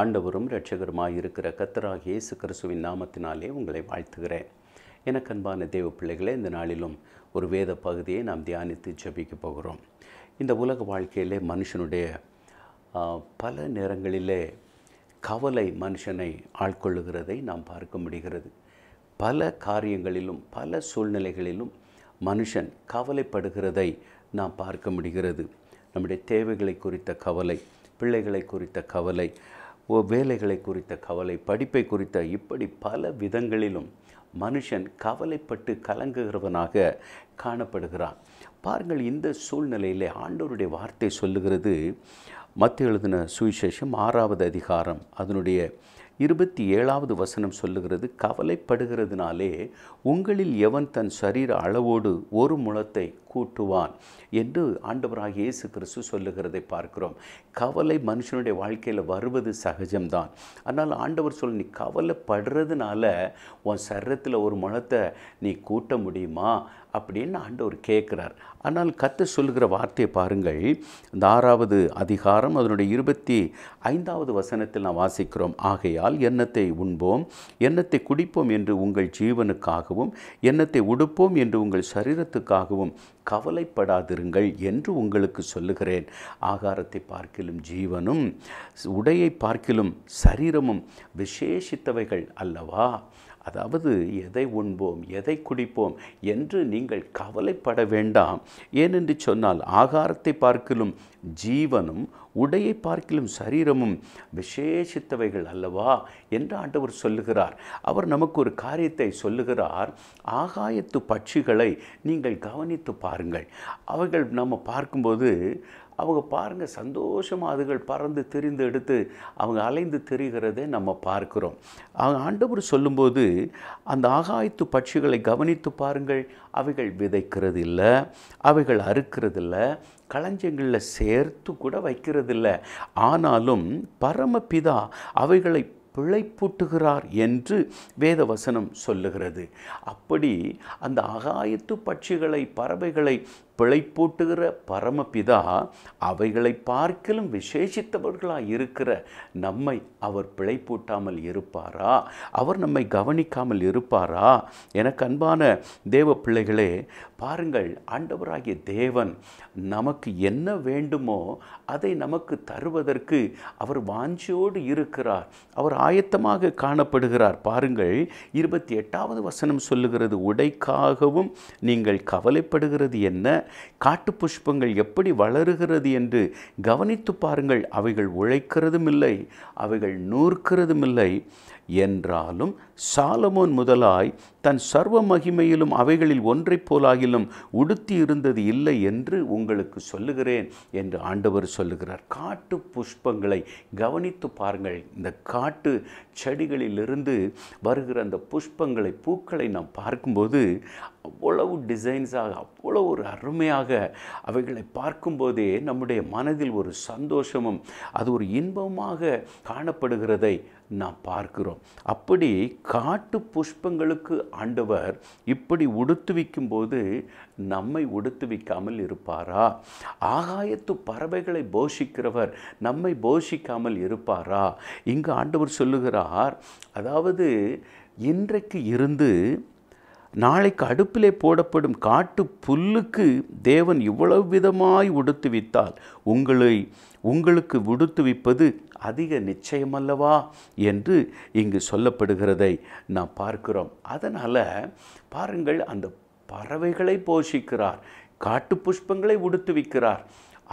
ஆண்டவரும் இருக்கிற கத்தராக இயேசு கிறிஸ்துவின் நாமத்தினாலே உங்களை வாழ்த்துகிறேன் எனக்கு அன்பான தேவ பிள்ளைகளே இந்த நாளிலும் ஒரு வேத பகுதியை நாம் தியானித்து ஜபிக்க போகிறோம் இந்த உலக வாழ்க்கையிலே மனுஷனுடைய பல நேரங்களிலே கவலை மனுஷனை ஆட்கொள்ளுகிறதை நாம் பார்க்க முடிகிறது பல காரியங்களிலும் பல சூழ்நிலைகளிலும் மனுஷன் கவலைப்படுகிறதை நாம் பார்க்க முடிகிறது நம்முடைய தேவைகளை குறித்த கவலை பிள்ளைகளை குறித்த கவலை ஓ வேலைகளை குறித்த கவலை படிப்பை குறித்த இப்படி பல விதங்களிலும் மனுஷன் கவலைப்பட்டு கலங்குகிறவனாக காணப்படுகிறான் பாருங்கள் இந்த சூழ்நிலையில் ஆண்டோருடைய வார்த்தை சொல்லுகிறது மத்திய எழுதின சுவிசேஷம் ஆறாவது அதிகாரம் அதனுடைய இருபத்தி ஏழாவது வசனம் சொல்லுகிறது கவலைப்படுகிறதுனாலே உங்களில் எவன் தன் சரீர அளவோடு ஒரு முளத்தை கூட்டுவான் என்று ஆண்டவராக இயேசு கிறிஸ்து சொல்லுகிறதை பார்க்கிறோம் கவலை மனுஷனுடைய வாழ்க்கையில் வருவது சகஜம்தான் அதனால் ஆண்டவர் சொல் நீ கவலைப்படுறதுனால உன் சரீரத்தில் ஒரு முளத்தை நீ கூட்ட முடியுமா அப்படின்னு ஆண்டவர் கேட்குறார் ஆனால் கத்து சொல்கிற வார்த்தையை பாருங்கள் இந்த ஆறாவது அதிகாரம் அதனுடைய இருபத்தி ஐந்தாவது வசனத்தில் நாம் வாசிக்கிறோம் ஆகையால் எண்ணத்தை உண்போம் எண்ணத்தை குடிப்போம் என்று உங்கள் ஜீவனுக்காகவும் எண்ணத்தை உடுப்போம் என்று உங்கள் சரீரத்துக்காகவும் கவலைப்படாதிருங்கள் என்று உங்களுக்கு சொல்லுகிறேன் ஆகாரத்தை பார்க்கிலும் ஜீவனும் உடையை பார்க்கிலும் சரீரமும் விசேஷித்தவைகள் அல்லவா அதாவது எதை உண்போம் எதை குடிப்போம் என்று நீங்கள் கவலைப்பட வேண்டாம் ஏனென்று சொன்னால் ஆகாரத்தை பார்க்கிலும் ஜீவனும் உடையை பார்க்கிலும் சரீரமும் விசேஷித்தவைகள் அல்லவா என்று ஆண்டவர் சொல்லுகிறார் அவர் நமக்கு ஒரு காரியத்தை சொல்லுகிறார் ஆகாயத்து பட்சிகளை நீங்கள் கவனித்து பாருங்கள் அவைகள் நம்ம பார்க்கும்போது அவங்க பாருங்கள் சந்தோஷமாக அதுகள் பறந்து தெரிந்து எடுத்து அவங்க அலைந்து தெரிகிறதை நம்ம பார்க்குறோம் அவங்க ஆண்டவர் சொல்லும்போது அந்த ஆகாயத்து பட்சிகளை கவனித்து பாருங்கள் அவைகள் விதைக்கிறது இல்லை அவைகள் அறுக்கிறது இல்லை களஞ்சங்களில் சேர்த்து கூட வைக்கிறதில்ல ஆனாலும் பரமபிதா அவைகளை பிழைப்பூட்டுகிறார் என்று வேத வசனம் சொல்லுகிறது அப்படி அந்த ஆகாயத்து பட்சிகளை பறவைகளை பிழைப்பூட்டுகிற பரமபிதா அவைகளை பார்க்கலும் விசேஷித்தவர்களாக இருக்கிற நம்மை அவர் பிழைப்பூட்டாமல் இருப்பாரா அவர் நம்மை கவனிக்காமல் இருப்பாரா எனக்கு அன்பான தேவ பிள்ளைகளே பாருங்கள் ஆண்டவராகிய தேவன் நமக்கு என்ன வேண்டுமோ அதை நமக்கு தருவதற்கு அவர் வாஞ்சியோடு இருக்கிறார் அவர் ஆயத்தமாக காணப்படுகிறார் பாருங்கள் இருபத்தி எட்டாவது வசனம் சொல்லுகிறது உடைக்காகவும் நீங்கள் கவலைப்படுகிறது என்ன காட்டு புஷ்பங்கள் எப்படி வளருகிறது என்று கவனித்து பாருங்கள் அவைகள் உழைக்கிறதும் இல்லை அவைகள் நூற்கிறதும் இல்லை என்றாலும் சாலமோன் முதலாய் தன் சர்வ மகிமையிலும் அவைகளில் ஒன்றைப் போலாகிலும் உடுத்தி இருந்தது இல்லை என்று உங்களுக்கு சொல்லுகிறேன் என்று ஆண்டவர் சொல்லுகிறார் காட்டு புஷ்பங்களை கவனித்து பாருங்கள் இந்த காட்டு செடிகளிலிருந்து வருகிற அந்த புஷ்பங்களை பூக்களை நாம் பார்க்கும்போது அவ்வளவு டிசைன்ஸாக அவ்வளோ ஒரு அருமையாக அவைகளை பார்க்கும்போதே நம்முடைய மனதில் ஒரு சந்தோஷமும் அது ஒரு இன்பமாக காணப்படுகிறதை நாம் பார்க்கிறோம் அப்படி காட்டு புஷ்பங்களுக்கு ஆண்டவர் இப்படி உடுத்துவிக்கும் போது நம்மை உடுத்துவிக்காமல் இருப்பாரா ஆகாயத்து பறவைகளை போஷிக்கிறவர் நம்மை போஷிக்காமல் இருப்பாரா இங்கு ஆண்டவர் சொல்லுகிறார் அதாவது இன்றைக்கு இருந்து நாளைக்கு அடுப்பிலே போடப்படும் காட்டு புல்லுக்கு தேவன் இவ்வளவு விதமாய் உடுத்துவித்தால் உங்களை உங்களுக்கு உடுத்துவிப்பது அதிக நிச்சயமல்லவா என்று இங்கு சொல்லப்படுகிறதை நாம் பார்க்கிறோம் அதனால் பாருங்கள் அந்த பறவைகளை போஷிக்கிறார் காட்டு புஷ்பங்களை உடுத்துவிக்கிறார்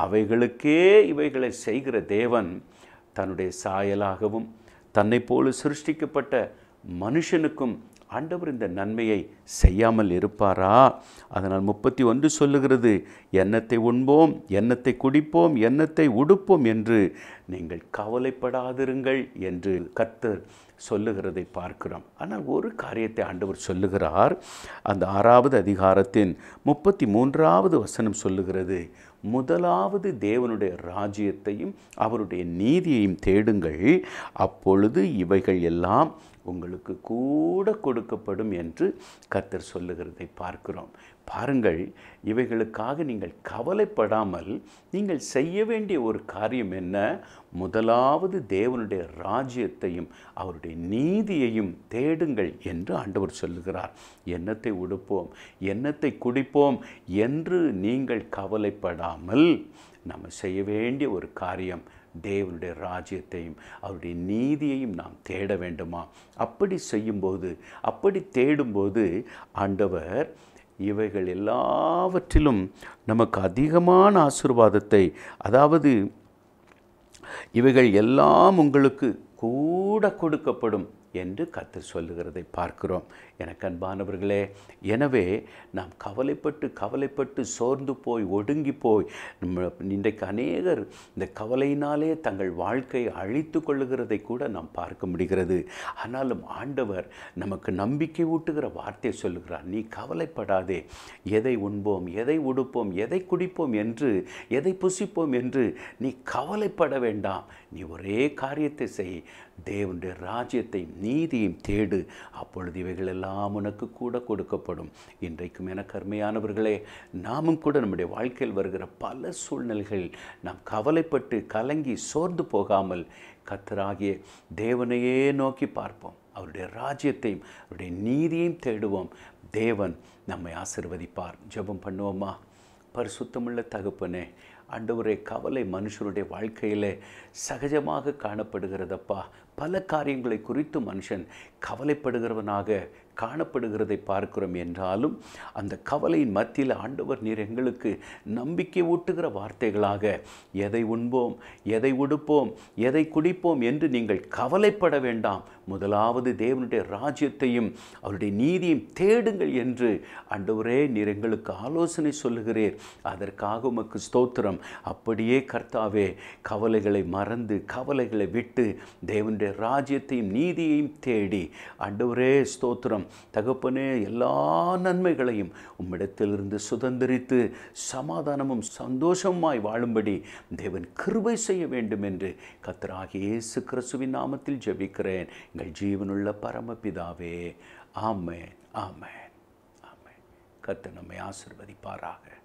அவைகளுக்கே இவைகளை செய்கிற தேவன் தன்னுடைய சாயலாகவும் தன்னை போல சிருஷ்டிக்கப்பட்ட மனுஷனுக்கும் ஆண்டவர் இந்த நன்மையை செய்யாமல் இருப்பாரா அதனால் முப்பத்தி ஒன்று சொல்லுகிறது எண்ணத்தை உண்போம் எண்ணத்தை குடிப்போம் எண்ணத்தை உடுப்போம் என்று நீங்கள் கவலைப்படாதிருங்கள் என்று கர்த்தர் சொல்லுகிறதை பார்க்கிறோம் ஆனால் ஒரு காரியத்தை ஆண்டவர் சொல்லுகிறார் அந்த ஆறாவது அதிகாரத்தின் முப்பத்தி மூன்றாவது வசனம் சொல்லுகிறது முதலாவது தேவனுடைய ராஜ்யத்தையும் அவருடைய நீதியையும் தேடுங்கள் அப்பொழுது இவைகள் எல்லாம் உங்களுக்கு கூட கொடுக்கப்படும் என்று கர்த்தர் சொல்லுகிறதை பார்க்கிறோம் பாருங்கள் இவைகளுக்காக நீங்கள் கவலைப்படாமல் நீங்கள் செய்ய வேண்டிய ஒரு காரியம் என்ன முதலாவது தேவனுடைய ராஜ்யத்தையும் அவருடைய நீதியையும் தேடுங்கள் என்று ஆண்டவர் சொல்லுகிறார் எண்ணத்தை உடுப்போம் எண்ணத்தை குடிப்போம் என்று நீங்கள் கவலைப்படாமல் நம்ம செய்ய வேண்டிய ஒரு காரியம் தேவனுடைய ராஜ்யத்தையும் அவருடைய நீதியையும் நாம் தேட வேண்டுமா அப்படி செய்யும்போது அப்படி தேடும்போது ஆண்டவர் இவைகள் எல்லாவற்றிலும் நமக்கு அதிகமான ஆசிர்வாதத்தை அதாவது இவைகள் எல்லாம் உங்களுக்கு கூட கொடுக்கப்படும் என்று கர்த்தர் சொல்லுகிறதை பார்க்கிறோம் எனக்கு அன்பானவர்களே எனவே நாம் கவலைப்பட்டு கவலைப்பட்டு சோர்ந்து போய் ஒடுங்கி போய் இன்றைக்கு அநேகர் இந்த கவலையினாலே தங்கள் வாழ்க்கையை அழித்து கொள்ளுகிறதை கூட நாம் பார்க்க முடிகிறது ஆனாலும் ஆண்டவர் நமக்கு நம்பிக்கை ஊட்டுகிற வார்த்தை சொல்லுகிறார் நீ கவலைப்படாதே எதை உண்போம் எதை உடுப்போம் எதை குடிப்போம் என்று எதை புசிப்போம் என்று நீ கவலைப்பட வேண்டாம் நீ ஒரே காரியத்தை செய் தேவனுடைய ராஜ்யத்தை நீதியும் தேடு அப்பொழுது இவைகள் எல்லாம் உனக்கு கூட கொடுக்கப்படும் இன்றைக்கும் என கருமையானவர்களே நாமும் கூட நம்முடைய வாழ்க்கையில் வருகிற பல சூழ்நிலைகள் நாம் கவலைப்பட்டு கலங்கி சோர்ந்து போகாமல் கத்தராகிய தேவனையே நோக்கி பார்ப்போம் அவருடைய ராஜ்யத்தையும் அவருடைய நீதியையும் தேடுவோம் தேவன் நம்மை ஆசிர்வதிப்பார் ஜெபம் பண்ணுவோமா பரிசுத்தமுள்ள தகுப்பனே ஆண்டவரே கவலை மனுஷனுடைய வாழ்க்கையில் சகஜமாக காணப்படுகிறதப்பா பல காரியங்களை குறித்து மனுஷன் கவலைப்படுகிறவனாக காணப்படுகிறதை பார்க்கிறோம் என்றாலும் அந்த கவலையின் மத்தியில் ஆண்டவர் நீர் எங்களுக்கு நம்பிக்கை ஊட்டுகிற வார்த்தைகளாக எதை உண்போம் எதை உடுப்போம் எதை குடிப்போம் என்று நீங்கள் கவலைப்பட வேண்டாம் முதலாவது தேவனுடைய ராஜ்யத்தையும் அவருடைய நீதியும் தேடுங்கள் என்று அண்டவரே நீர் எங்களுக்கு ஆலோசனை சொல்லுகிறீர் அதற்காக உமக்கு ஸ்தோத்திரம் அப்படியே கர்த்தாவே கவலைகளை மறந்து கவலைகளை விட்டு தேவனுடைய ராஜ்யத்தையும் நீதியையும் தேடி அண்டவரே ஸ்தோத்திரம் ஜெபிக்கிறோம் தகப்பனே எல்லா நன்மைகளையும் உம்மிடத்திலிருந்து சுதந்திரித்து சமாதானமும் சந்தோஷமாய் வாழும்படி தேவன் கிருபை செய்ய வேண்டும் என்று கத்தராக இயேசு கிறிஸ்துவின் நாமத்தில் ஜெபிக்கிறேன் எங்கள் ஜீவனுள்ள பரமபிதாவே ஆமே ஆமே ஆமே கத்த நம்மை ஆசிர்வதிப்பாராக